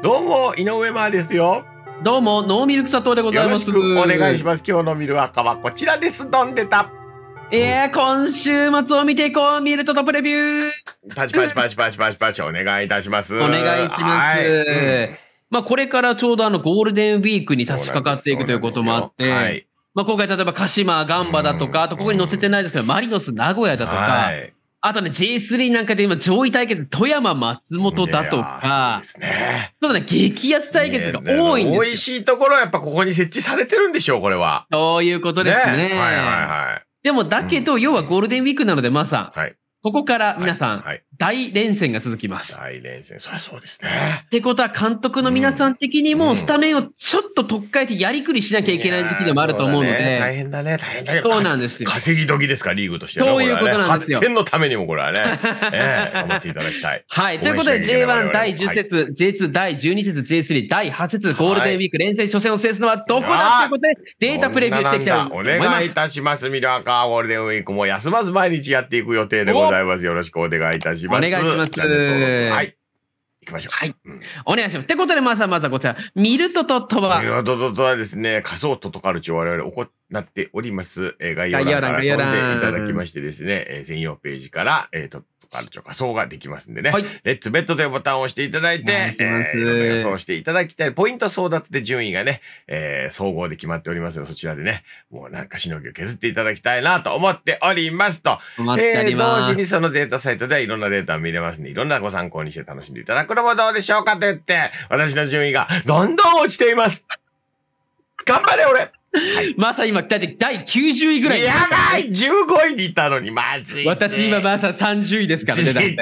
どうも、井上真ですよ。どうも、ノーミルク佐藤でございます。お願いします。今日のミルアカはこちらです。どんでた。えー、今週末を見ていこう。ミルトとプレビュー。パチパチパチパチパチパチお願いいたします。お願いします。はいうん、まあ、これからちょうどあのゴールデンウィークに差し掛かっていくということもあって、はい、まあ、今回例えば鹿島、ガンバだとか、あとここに載せてないですけど、マリノス、名古屋だとか、はいあとね、J3 なんかで今上位対決、富山、松本だとか、そうですね。そうだね、激ア対決が多いんですよ。美味しいところはやっぱここに設置されてるんでしょう、これは。そういうことですね。ねはいはいはい。でも、だけど、要はゴールデンウィークなので、まさはい、ここから皆さん、大連戦が続きます。大連戦、そりゃそうですね。ってことは、監督の皆さん的にも、スタメンをちょっと取っかえてやりくりしなきゃいけない時期でもあると思うので。ね、大変だね、大変だけど。そうなんですよ。稼ぎ時ですか、リーグとしてそういうことなんですよ。ね、発展のためにもこれはね、え頑張っていただきたい。はい、ということで、J1 第10節、はい、J2 第12節、J3 第8節、ゴールデンウィーク連戦初戦を制すのはどこだということで、データプレビューしていきたいと思います。お願いいたします、ミラーカーゴールデンウィークも休まず毎日やっていく予定でございます。ざいます。よろしくお願いいたします。お願いします。はい。行きましょう。はい。うん、お願いします。ってことで、まずはまずはこちら、ミルトとトは。ミルトとトはですね、仮想トトカルチを我々行っております。えー、概要欄から飛んでいただきましてですね、えー、専用ページから、えー、とかあるとか、そうができますんでね。はい、レッツベッドというボタンを押していただいて、いえー、予想していただきたい。ポイント争奪で順位がね、えー、総合で決まっておりますので、そちらでね、もうなんかしのぎを削っていただきたいなと思っておりますと。すえー、同時にそのデータサイトではいろんなデータを見れますんで、いろんなご参考にして楽しんでいただくのもどうでしょうかと言って、私の順位がどんどん落ちています。頑張れ、俺はい、マーサ今、だって第90位ぐらい。やばい !15 位にいたのに、まずい、ね、私今、まーサ30位ですからね、だって、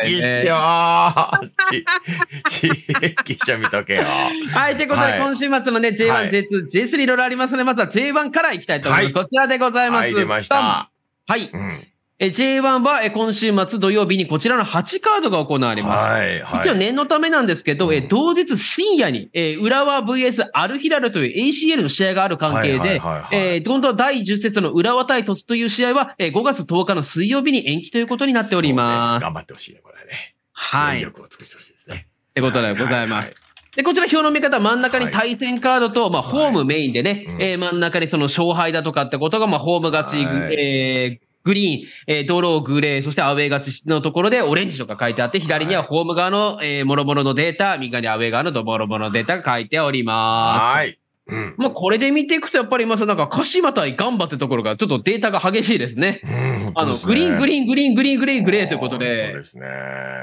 地域撃賞見とけよ。はい、ということで、はい、今週末のね、J1、はい、J2、J3 いろいろありますので、まずは J1 からいきたいと思います。こちらでございます。はい、出ました。はい。うんえ J1 はえ今週末土曜日にこちらの8カードが行われます。はいはい、一応念のためなんですけど、え同日深夜に、え浦和 VS アルヒラルという ACL の試合がある関係で、え今度は第10節の浦和対鳥栖という試合は、え5月10日の水曜日に延期ということになっております。ね、頑張ってほしいね、これはね。はい。全力を尽くしてほしいですね。ってことでございます。で、こちら表の見方、真ん中に対戦カードと、はい、まあ、ホームメインでね、はいうん、え真ん中にその勝敗だとかってことが、まあ、ホーム勝ち、はい、えー、グリーン、えー、ドグレー、そしてアウェーがちのところでオレンジとか書いてあって、左にはホーム側の、えー、もろもろのデータ、右側にアウェー側のドろロろのデータが書いております。はい。うん、まあこれで見ていくと、やっぱり今さ、なんか、鹿島対ガンバってところが、ちょっとデータが激しいですね。うん、あの、グリーン、グリーン、グリーン、グリーン、グリーン、グレーということで、そうですね。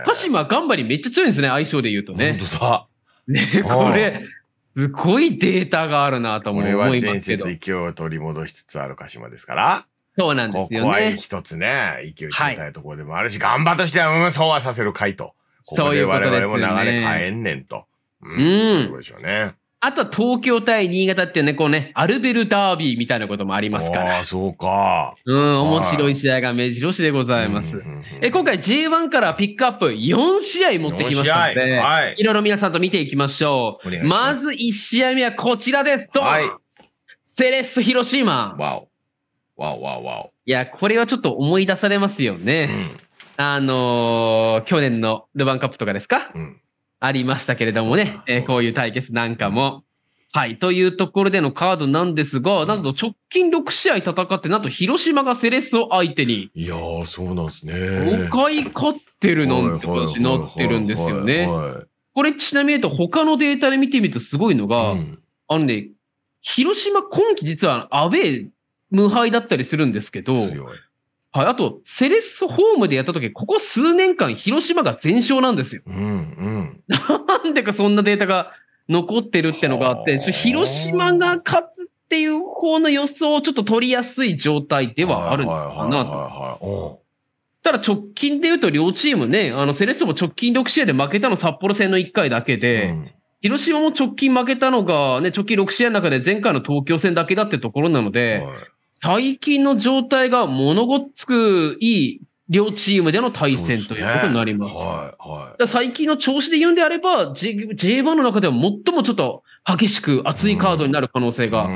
鹿島、ガンバにめっちゃ強いんですね、相性で言うとね。本当だ。ね、これ、すごいデータがあるなと思いますけど。これは前節勢を取り戻しつつある鹿島ですから。そうなんですよね。い一つね、勢いつけたいところでもあるし、はい、頑張としては、うん、そうはさせるかいと。ここで我々も流れ変えんねんと。うん。そうでしょうね。あとは東京対新潟っていうね、こうね、アルベルダービーみたいなこともありますから。ああ、そうか。うん、面白い試合が目白しでございます。え今回 J1 からピックアップ4試合持ってきましたので、はい、いろいろ皆さんと見ていきましょう。ままず1試合目はこちらです。と、はい、セレッソ広島。わお。わおわおわお。いや、これはちょっと思い出されますよね。うん、あのー、去年のルヴァンカップとかですか、うん、ありましたけれどもね、えー、こういう対決なんかも。はい。というところでのカードなんですが、なんと直近6試合戦って、なんと広島がセレッソ相手に。いやー、そうなんですね。5回勝ってるなんて形になってるんですよね。これちなみに言うと、他のデータで見てみるとすごいのが、うん、あのね、広島今季実はアウェー無敗だったりするんですけど、はい、あと、セレッソホームでやった時、ここ数年間、広島が全勝なんですよ。うんうん、なんでかそんなデータが残ってるってのがあって、広島が勝つっていう方の予想をちょっと取りやすい状態ではあるのかなと。ただ直近で言うと両チームね、あのセレッソも直近6試合で負けたの札幌戦の1回だけで、うん、広島も直近負けたのが、ね、直近6試合の中で前回の東京戦だけだってところなので、はい最近の状態が物ごっつくいい両チームでの対戦、ということになります。はいはい、最近の調子で言うんであれば、J、J1 の中では最もちょっと激しく熱いカードになる可能性が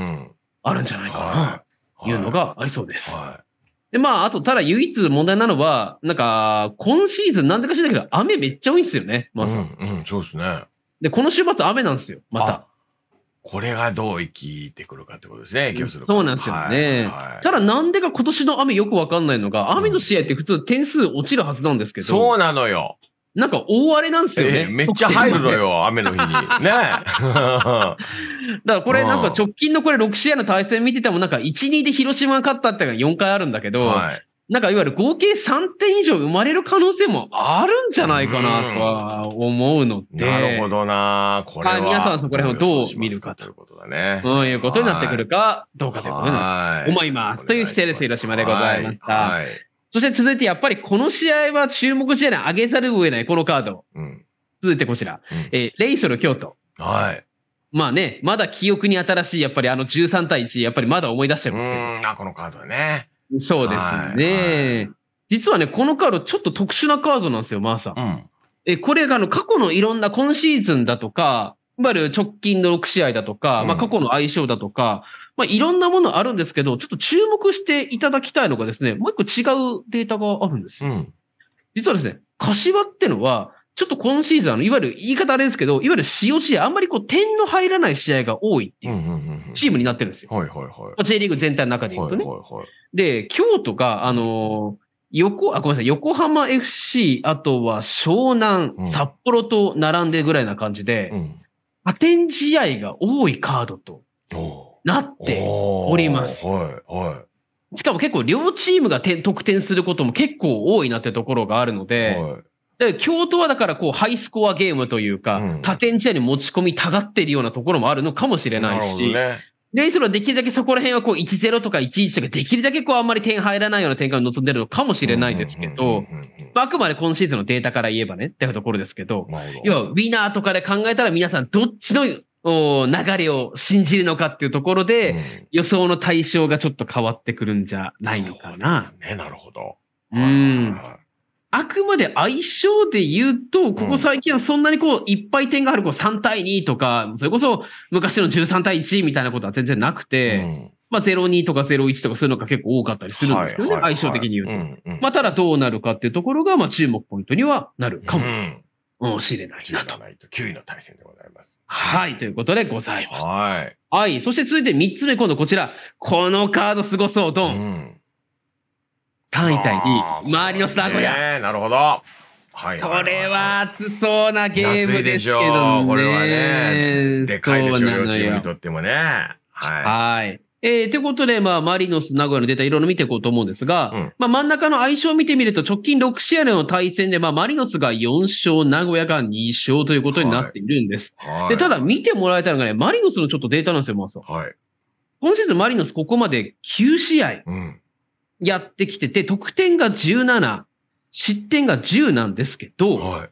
あるんじゃないかなというのがありそうです。で、まあ、あと、ただ唯一問題なのは、なんか、今シーズンなんでか知らなけど、雨めっちゃ多いんですよね、まあ、うん、うん、そうですね。で、この週末雨なんですよ、また。これがどう生きてくるかってことですね、影響するそうなんですよね。はいはい、ただ、なんでか今年の雨よくわかんないのが、雨の試合って普通点数落ちるはずなんですけど。うん、そうなのよ。なんか大荒れなんですよね。えー、めっちゃ入るのよ、雨の日に。ね だからこれなんか直近のこれ6試合の対戦見ててもなんか1、2で広島が勝ったってのが4回あるんだけど、はい、なんかいわゆる合計3点以上生まれる可能性もあるんじゃないかなとは思うので。なるほどなこれは。皆さんそこら辺をどう見るかということだね。ということになってくるかどうかということに思います。という規制です。広島でございました。はいはい、そして続いてやっぱりこの試合は注目試合に上げざるを得ない、このカード。うん、続いてこちら、うん、えー、レイソル京都。はい。まあね、まだ記憶に新しい、やっぱりあの13対1、やっぱりまだ思い出してるんですけど。うん、あ、このカードね。そうですね。はい実はね、このカードちょっと特殊なカードなんですよ、マーサ。うん、えこれがあの過去のいろんな今シーズンだとか、いわゆる直近の6試合だとか、まあ、過去の相性だとか、うん、まあ、いろんなものあるんですけど、ちょっと注目していただきたいのがですね、もう一個違うデータがあるんですよ。うん、実はですね、柏ってのは、ちょっと今シーズン、あの、いわゆる言い方あれですけど、いわゆる塩試合、あんまりこう点の入らない試合が多いっていうチームになってるんですよ。はいはいはい。J リーグ全体の中で言うとね。はいはいはい、で、京都が、あのー、横、あ、ごめんなさい、横浜 FC、あとは湘南、札幌と並んでぐらいな感じで、うん、破試合が多いカードとなっております。はいはい。しかも結構両チームが得点することも結構多いなってところがあるので、はいで、京都はだからこう、ハイスコアゲームというか、他店チェ地に持ち込みたがってるようなところもあるのかもしれないし、ね、レイスできるだけそこら辺はこう、1-0とか1-1とか、できるだけこう、あんまり点入らないような展開を望んでるのかもしれないですけど、あくまで今シーズンのデータから言えばね、っていうところですけど、要は、ウィナーとかで考えたら皆さん、どっちの流れを信じるのかっていうところで、予想の対象がちょっと変わってくるんじゃないのかな。そうですね、なるほど。うん。あくまで相性で言うと、ここ最近はそんなにこう、いっぱい点があるこう3対2とか、それこそ昔の13対1みたいなことは全然なくて、まあ02とか01とかそういうのが結構多かったりするんですけどね、相性的に言うと。まあただどうなるかっていうところが、まあ注目ポイントにはなるかも。しれないなと。9位の対戦でございます。はい、ということでございます。はい。はい。そして続いて3つ目、今度こちら。このカードすごそう、ドン。単位対イ周りのスタートや、なるほど、はいこれは熱そうなゲームですけど、ね、これはねでかいでしょ両チームにとってもねはいはいえー、ということで、まあ、マリノス、名古屋のデータ、いろいろ見ていこうと思うんですが、うん、まあ、真ん中の相性を見てみると、直近6試合の対戦で、まあ、マリノスが4勝、名古屋が2勝ということになっているんです。はいでただ、見てもらいたいのがね、マリノスのちょっとデータなんですよ、マーさん。はい、今シーズン、マリノス、ここまで9試合、うん、やってきてて、得点が17、失点が10なんですけど、はい、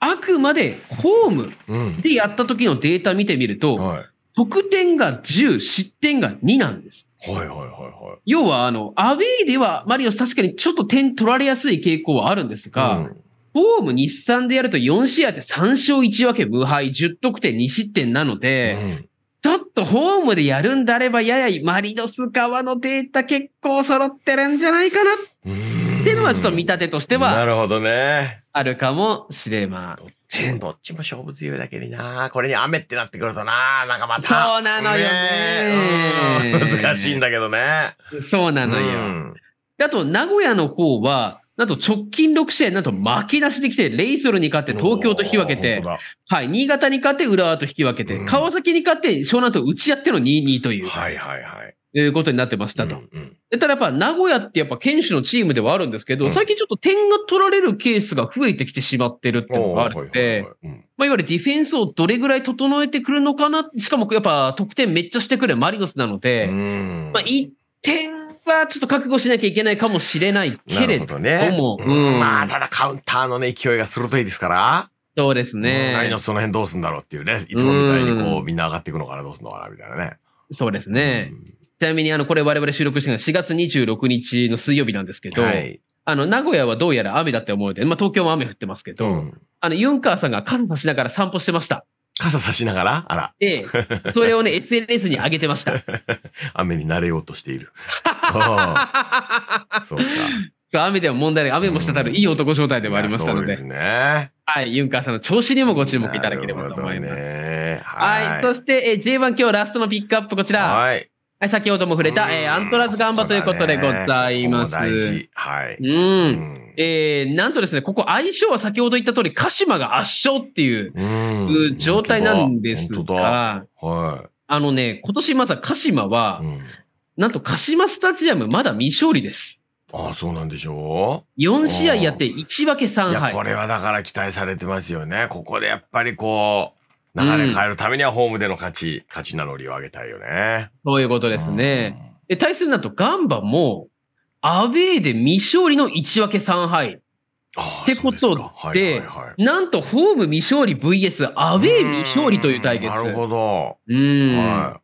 あくまでホームでやった時のデータ見てみると、うんはい、得点が10、失点が2なんです。はいはいはいはい。要は、あの、アウェイではマリオス確かにちょっと点取られやすい傾向はあるんですが、うん、ホーム日産でやると4試合で3勝1分け無敗、10得点2失点なので、うんちょっとホームでやるんであれば、ややマリノス側のデータ結構揃ってるんじゃないかなっていうのはちょっと見立てとしては。なるほどね。あるかもしれません。どっちも勝負強いだけにな。これに雨ってなってくるとな。なんかまた。そうなのよね、ん。難しいんだけどね。そうなのよ。うん、あと、名古屋の方は、なんと直近6試合、なんと負け出しできて、レイソルに勝って東京と引き分けて、はい、新潟に勝って浦和と引き分けて、うん、川崎に勝って湘南と打ち合っての2-2という。はいはいはい。いうことになってましたと。うんうん、ただやっぱ名古屋ってやっぱ県主のチームではあるんですけど、うん、最近ちょっと点が取られるケースが増えてきてしまってるっていうのがあるので、まあ、いわゆるディフェンスをどれぐらい整えてくるのかな、しかもやっぱ得点めっちゃしてくるマリノスなので、うん、まあ1点はちょっと覚悟しなきゃいけないかもしれないけれども。どねうん、まあ、ただカウンターのね、勢いが鋭いですから。そうですね。何のその辺どうすんだろうっていうね。いつもみたいにこう、みんな上がっていくのかな、どうすんのかな、みたいなね。そうですね。ちなみに、あの、これ我々収録してるのが4月26日の水曜日なんですけど、はい、あの、名古屋はどうやら雨だって思うて、まあ東京も雨降ってますけど、うん、あの、ユンカーさんが傘差しながら散歩してました。傘さしながらあら。ええ。それをね、SNS に上げてました。雨に慣れようとしている。そうか。雨でも問題ない。雨もたるいい男状態でもありましたので。でね、はい。ユンカーさんの調子にもご注目いただければと思います。ね、はい、はい、そして、えー、J1 今日ラストのピックアップこちら。はい。はい、先ほども触れた、えー、アントラズガンバということでございます。はい。うん。えー、なんとですね、ここ相性は先ほど言った通り、鹿島が圧勝っていう状態なんですが、はい。あのね、今年まずは鹿島は、うん、なんと鹿島スタジアムまだ未勝利です。ああ、そうなんでしょう ?4 試合やって1分け3敗。これはだから期待されてますよね。ここでやっぱりこう、流れ変えるためにはホームでの勝ち、勝ち名乗りを上げたいよね。そういうことですね。対するなんとガンバも、アウェーで未勝利の1分け3敗。ってことで、なんとホーム未勝利 VS アウェー未勝利という対決。なるほど。うん、は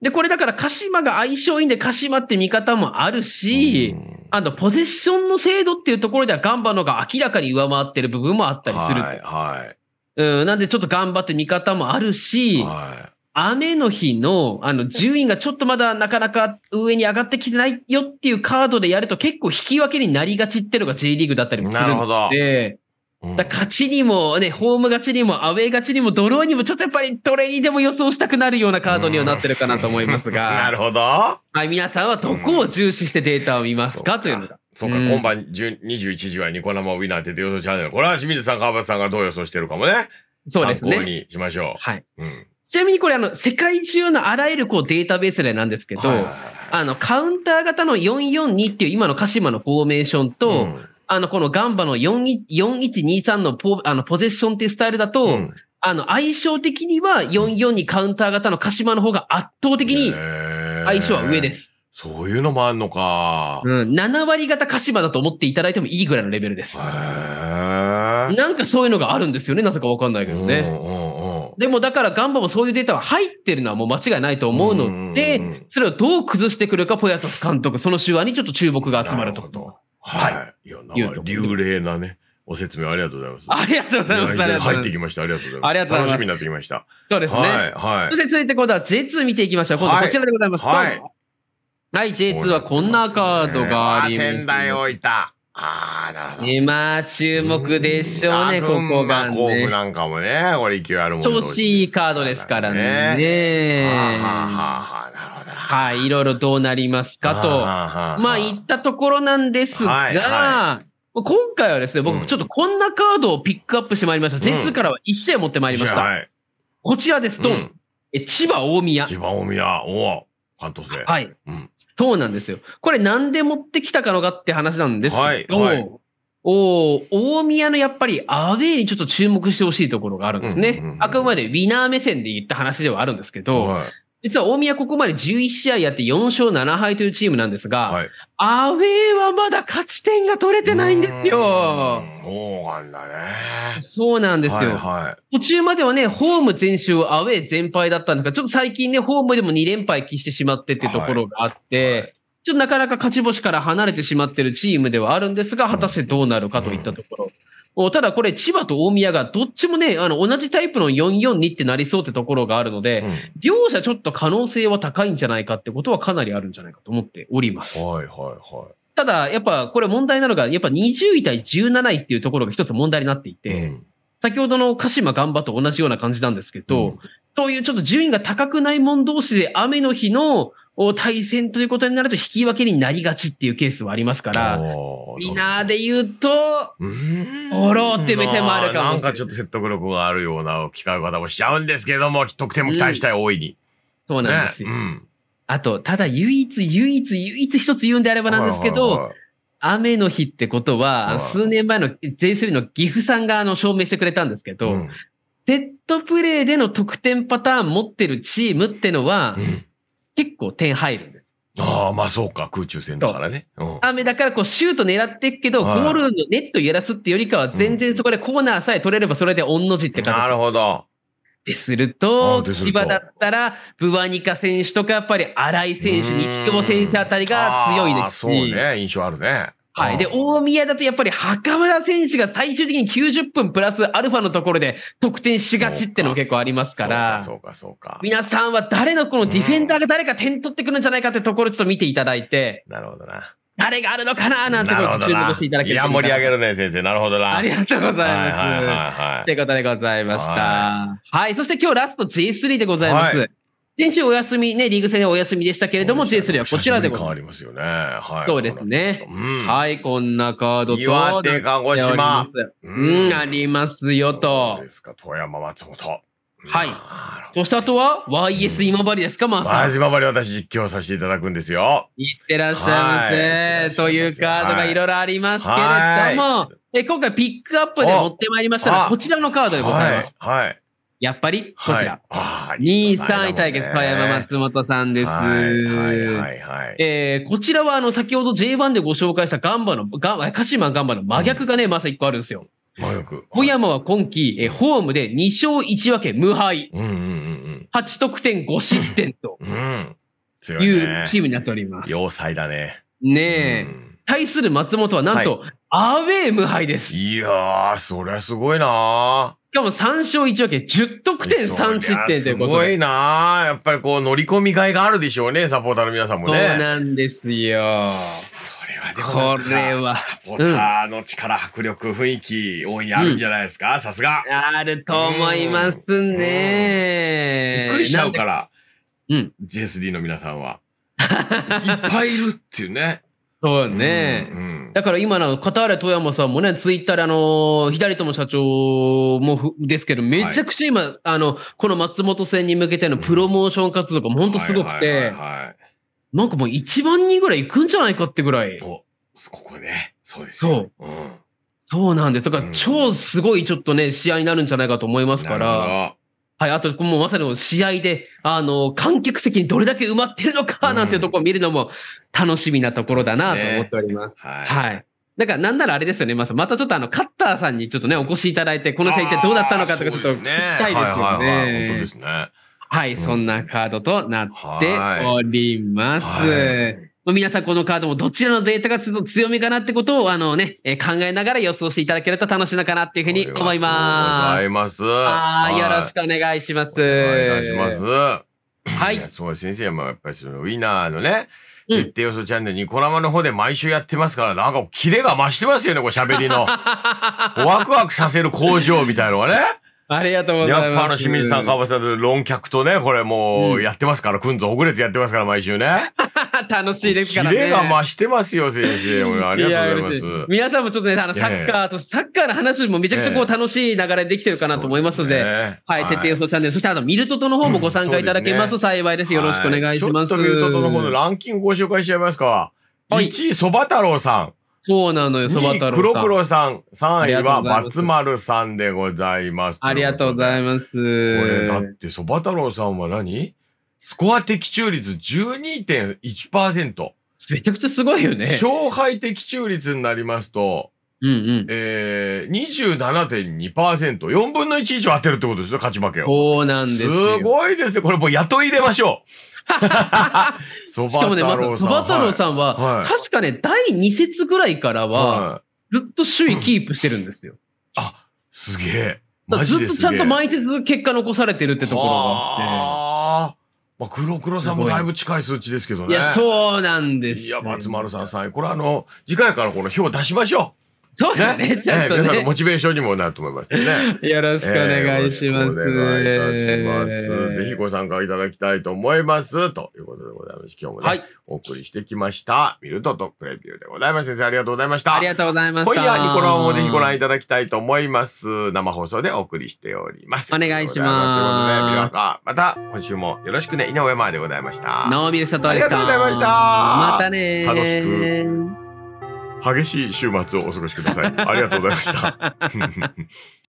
い、で、これだから鹿島が相性いいんで鹿島って見方もあるし、あの、ポゼッションの精度っていうところではガンバのが明らかに上回ってる部分もあったりする。はい、はいうん、なんでちょっと頑張って見方もあるし、はい、雨の日のあの順位がちょっとまだなかなか上に上がってきてないよっていうカードでやると結構引き分けになりがちっていうのが J リーグだったりもするので、う勝ちにもね、ホーム勝ちにもアウェー勝ちにもドローにもちょっとやっぱりどれにでも予想したくなるようなカードにはなってるかなと思いますが、なるほど、はい、皆さんはどこを重視してデータを見ますかというのが。そうか、うん、今晩21時はニコ生ウィナーって予想チャンネル。これは清水さん、川端さんがどう予想してるかもね。そうですね。参考にしましょう。はい。うん。ちなみにこれ、あの、世界中のあらゆるこうデータベースでなんですけど、あの、カウンター型の442っていう今の鹿島のフォーメーションと、うん、あの、このガンバの4123のポあのポゼッションっていうスタイルだと、うん、あの、相性的には442カウンター型の鹿島の方が圧倒的に相性は上です。そういうのもあんのか。うん。7割方鹿島だと思っていただいてもいいぐらいのレベルです。へなんかそういうのがあるんですよね。なぜかわかんないけどね。うんうんうん、でもだからガンバもそういうデータは入ってるのはもう間違いないと思うので、うんうんうん、それをどう崩してくるか、ポヤトス監督、その手腕にちょっと注目が集まると。はい。はい、いや、なんか流麗なね。お説明ありがとうございます。ありがとうございます。入ってきました。ありがとうございます。ありがとうございます。楽しみになってきました。そうですね。はい。はい、そして続いて今度は J2 見ていきましょう。今度こちらでございます。はい。はいはい、J2 はこんなカードがあります、ね。仙台置いた。ああ、なるほど。今、注目でしょうね、ここが、ね。甲府なんかもね、これ勢いあるもん調子いいカードですからね。ねはあ、ははあ、なるほど。はい、いろいろどうなりますかと。まあ、言ったところなんですが、はいはい、今回はですね、僕、ちょっとこんなカードをピックアップしてまいりました。うん、J2 からは1試合持ってまいりました。こちらですと、うん、え千葉大宮。千葉大宮。おお。関東勢。はい、うん、そうなんですよ。これなんで持ってきたかのかって話なんですけど、はいはい、お大宮のやっぱりアウェーにちょっと注目してほしいところがあるんですね、あくまでウィナー目線で言った話ではあるんですけど、はい、実は大宮ここまで11試合やって4勝7敗というチームなんですが、はい、アウェーはまだ勝ち点が取れてないんですよ。そうなんだね。そうなんですよ、はいはい。途中まではね、ホーム全勝、アウェー全敗だったんですが、ちょっと最近ね、ホームでも2連敗喫してしまってっていうところがあって、はいはいちょっとなかなか勝ち星から離れてしまってるチームではあるんですが、果たしてどうなるかといったところ。ただこれ、千葉と大宮がどっちもね、あの、同じタイプの442ってなりそうってところがあるので、うん、両者ちょっと可能性は高いんじゃないかってことはかなりあるんじゃないかと思っております。はいはいはい。ただ、やっぱこれ問題なのが、やっぱ20位対17位っていうところが一つ問題になっていて、うん、先ほどの鹿島頑張と同じような感じなんですけど、うん、そういうちょっと順位が高くないもん同士で雨の日の対戦ということになると引き分けになりがちっていうケースはありますから、ィナなで言うと、おろうって目線もあるかもしれない、なんかちょっと説得力があるような聞かれ方もしちゃうんですけども、得点も期待したい、うん、大いに。そうなんですよ。ねうん、あと、ただ唯一、唯一、唯一一つ言うんであればなんですけど、はいはいはい雨の日ってことは、数年前の J3 の岐阜さんがあの証明してくれたんですけど、うん、セットプレーでの得点パターン持ってるチームってのは、うん、結構点入るんです。ああ、まあそうか、空中戦だからね。うん、雨だからこうシュート狙っていくけど、ゴールのネットを揺らすってよりかは、全然そこでコーナーさえ取れれば、それで御の字って感じ。なるほど。ですると、千葉だったら、ブワニカ選手とか、やっぱり新井選手、西久保選手あたりが強いですし。そうね、印象あるね。はい。で、大宮だとやっぱり袴田選手が最終的に90分プラスアルファのところで得点しがちっての結構ありますから、そうか、そうか。皆さんは誰のこのディフェンダーが誰か点取ってくるんじゃないかってところちょっと見ていただいて。なるほどな。誰があるのかななんてこと注目していただけいいや、盛り上げるね、先生。なるほどな。ありがとうございます。はいはいはい、はい、ということでございました。はい、はい、そして今日ラスト J3 でございます。はい先週お休み、ね、リーグ戦でお休みでしたけれども、J3 はこちらでも。変わりますよね。はい。そうですね。はい、こんなカードと。岩手、鹿児島。うん、ありますよと。うですか、富山、松本。はい。そしてあとは YS 今治ですか、まあ。今治私実況させていただくんですよ。いってらっしゃいませ。というカードがいろいろありますけれども、今回ピックアップで持ってまいりましたら、こちらのカードでございます。はい。やっぱりこちら。はい、2位、3位対決、川山松本さんです。はい、はい、はい。えー、こちらは、あの、先ほど J1 でご紹介したガンバの、ガン鹿島ガンバの真逆がね、まさ1個あるんですよ。真逆。小山は今季、えホームで2勝1分け無敗。うんうんうん。8得点5失点と。うん。強い。いうチームになっております。要塞だね。ねえ。対する松本はなんと、アウェー無敗です。いやー、そりゃすごいなしかも3勝1分け、10得点3失点ということで。すごいなやっぱりこう乗り込みがいがあるでしょうね、サポーターの皆さんもね。そうなんですよ。それはこれは。サポーターの力、うん、迫力、雰囲気、大いにあるんじゃないですか、さすが。あると思いますね、うんうん、びっくりしちゃうから、うん、JSD の皆さんは。いっぱいいるっていうね。そうね。うんだから今の片荒富山さんもね、ツイッターであの、左友社長もですけど、めちゃくちゃ今、はい、あの、この松本戦に向けてのプロモーション活動が本当すごくて、なんかもう1万人ぐらい行くんじゃないかってぐらい。ここね。そうですそう。うん。そうなんです。だから超すごいちょっとね、試合になるんじゃないかと思いますから。はい、あと、もうまさに試合で、あの、観客席にどれだけ埋まってるのか、なんてとこを見るのも楽しみなところだなと思っております。すね、はい、はいだから、なんならあれですよね。また、またちょっとあの、カッターさんにちょっとね、お越しいただいて、この試合一体どうだったのかとか、ちょっと聞きたいですよね。そはい、そんなカードとなっております。はい皆さんこのカードもどちらのデータが強みかなってことを、あのね、え考えながら予想していただけると楽しいのかなっていうふうに思います。ございます。はい、よろしくお願いします。お願いします。はい。そう、先生もやっぱりそのウィナーのね、決定予想チャンネルにコラマの方で毎週やってますから、なんかキレが増してますよね、こう喋りの。ワクワクさせる工場みたいのがね。ありがとうございます。やっぱあの清水さん、川端さん論客とね、これもうやってますから、くんぞほぐれつやってますから、毎週ね。楽しいですからね。キレが増してますよ、先生。ありがとうございます。皆さんもちょっとね、あの、サッカーと、サッカーの話もめちゃくちゃこう楽しい流れできてるかなと思いますので、はい、徹底予想チャンネル、そしてあの、ミルトとの方もご参加いただけますと幸いです。よろしくお願いします。ちょっとミルトとの方のランキングご紹介しちゃいますか。1位、そば太郎さん。そうなのよ、そば太郎さん。黒黒さん。3位は松丸さんでございます。ありがとうございます。これ、だって、そば太郎さんは何スコア的中率12.1%。めちゃくちゃすごいよね。勝敗的中率になりますと、うんうん、えー、27.2%、4分の1以上当てるってことですよ、勝ち負けを。そうなんですよ。すごいですね。これもう雇い入れましょう。そば太郎さん。ね、ま、そば太郎さんは、はい、確かね、第2節ぐらいからは、はい、ずっと首位キープしてるんですよ。あ、すげえ。ずっとちゃんと毎節結果残されてるってところがあって。まあ、黒黒さんもだいぶ近い数値ですけどね。いや、そうなんです、ね、いや、松丸さんさ、これあの、次回からこの表出しましょう。そうですね。ねちゃんと、ね、皆さんのモチベーションにもなると思いますね。よろしくお願いします。お願いいたします。ぜひご参加いただきたいと思います。ということでございます。今日もね、はい、お送りしてきました。ミルトとプレビューでございます。先生、ありがとうございました。ありがとうございました。今夜、ニコラもぜひご覧いただきたいと思います。生放送でお送りしております。お願いします。ということで、ミラカ、また今週もよろしくね。井上までございました。ノービル佐藤した。ありがとうございました。またね楽しく。激しい週末をお過ごしください。ありがとうございました。